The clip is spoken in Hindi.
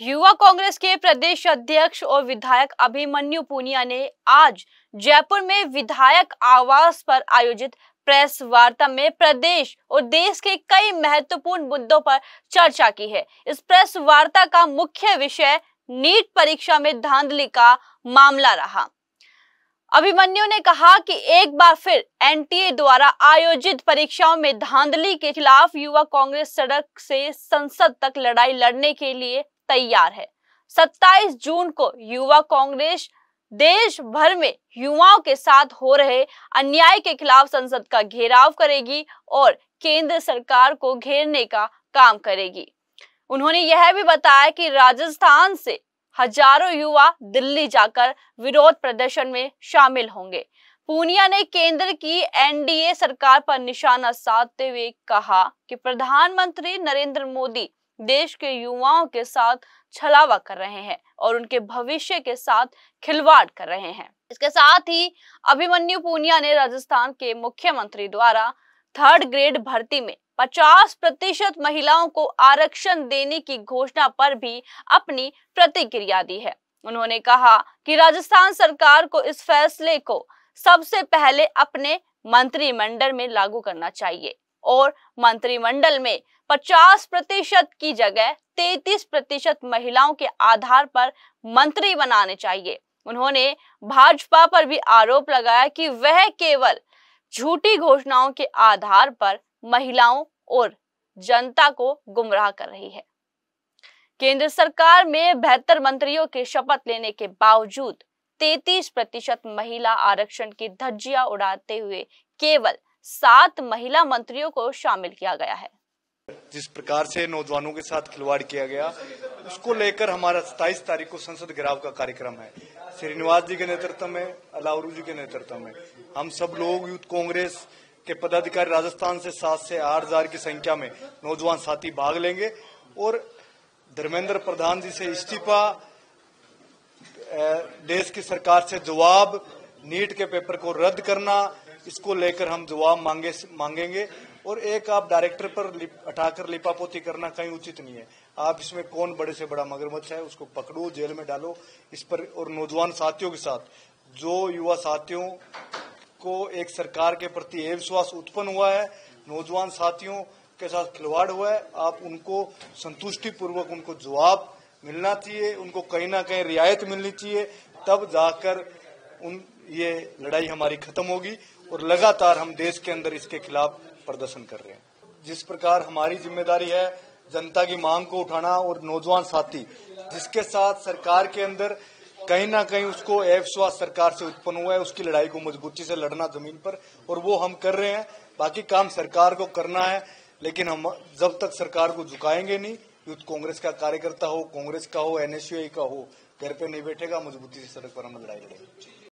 युवा कांग्रेस के प्रदेश अध्यक्ष और विधायक अभिमन्यु पुनिया ने आज जयपुर में विधायक आवास पर आयोजित प्रेस वार्ता में प्रदेश और देश के कई महत्वपूर्ण मुद्दों पर चर्चा की है इस प्रेस वार्ता का मुख्य विषय नीट परीक्षा में धांधली का मामला रहा अभिमन्यु ने कहा कि एक बार फिर एनटीए द्वारा आयोजित परीक्षाओं में धांधली के खिलाफ युवा कांग्रेस सड़क से संसद तक लड़ाई लड़ने के लिए तैयार है 27 जून को युवा कांग्रेस देश भर में युवाओं के साथ हो रहे अन्याय के खिलाफ संसद का घेराव करेगी और केंद्र सरकार को घेरने का काम करेगी उन्होंने यह भी बताया कि राजस्थान से हजारों युवा दिल्ली जाकर विरोध प्रदर्शन में शामिल होंगे पूनिया ने केंद्र की एनडीए सरकार पर निशाना साधते हुए कहा कि प्रधानमंत्री नरेंद्र मोदी देश के युवाओं के साथ छलावा कर रहे हैं और उनके भविष्य के साथ खिलवाड़ कर रहे हैं इसके साथ ही अभिमन्यु पूनिया ने राजस्थान के मुख्यमंत्री द्वारा थर्ड ग्रेड भर्ती में 50 प्रतिशत महिलाओं को आरक्षण देने की घोषणा पर भी अपनी प्रतिक्रिया दी है उन्होंने कहा कि राजस्थान सरकार को इस फैसले को सबसे पहले अपने मंत्रिमंडल में लागू करना चाहिए और मंत्रिमंडल में 50 प्रतिशत की जगह 33 प्रतिशत महिलाओं के आधार पर मंत्री बनाने चाहिए उन्होंने भाजपा पर भी आरोप लगाया कि वह केवल झूठी घोषणाओं के आधार पर महिलाओं और जनता को गुमराह कर रही है केंद्र सरकार में बेहतर मंत्रियों के शपथ लेने के बावजूद 33 प्रतिशत महिला आरक्षण की धज्जियां उड़ाते हुए केवल सात महिला मंत्रियों को शामिल किया गया है जिस प्रकार से नौजवानों के साथ खिलवाड़ किया गया उसको लेकर हमारा सताईस तारीख को संसद घेराव का कार्यक्रम है श्रीनिवास जी के नेतृत्व में अलाउरू जी के नेतृत्व में हम सब लोग यूथ कांग्रेस के पदाधिकारी राजस्थान से सात से आठ हजार की संख्या में नौजवान साथी भाग लेंगे और धर्मेंद्र प्रधान जी से इस्तीफा देश की सरकार से जवाब नीट के पेपर को रद्द करना इसको लेकर हम जवाब मांगे मांगेंगे और एक आप डायरेक्टर पर लिप, हटाकर लिपापोती करना कहीं उचित नहीं है आप इसमें कौन बड़े से बड़ा मगरमच्छ है उसको पकड़ो जेल में डालो इस पर और नौजवान साथियों के साथ जो युवा साथियों को एक सरकार के प्रति ये विश्वास उत्पन्न हुआ है नौजवान साथियों के साथ खिलवाड़ हुआ है आप उनको संतुष्टि पूर्वक उनको जवाब मिलना चाहिए उनको कहीं ना कहीं रियायत मिलनी चाहिए तब जाकर उन ये लड़ाई हमारी खत्म होगी और लगातार हम देश के अंदर इसके खिलाफ प्रदर्शन कर रहे हैं जिस प्रकार हमारी जिम्मेदारी है जनता की मांग को उठाना और नौजवान साथी जिसके साथ सरकार के अंदर कहीं ना कहीं उसको अविश्वास सरकार से उत्पन्न हुआ है उसकी लड़ाई को मजबूती से लड़ना जमीन पर और वो हम कर रहे हैं बाकी काम सरकार को करना है लेकिन हम जब तक सरकार को झुकाएंगे नहीं यूथ कांग्रेस का कार्यकर्ता हो कांग्रेस का हो एनएसयूआई का हो घर पे नहीं बैठेगा मजबूती से सड़क पर हम लड़ाई लड़ेंगे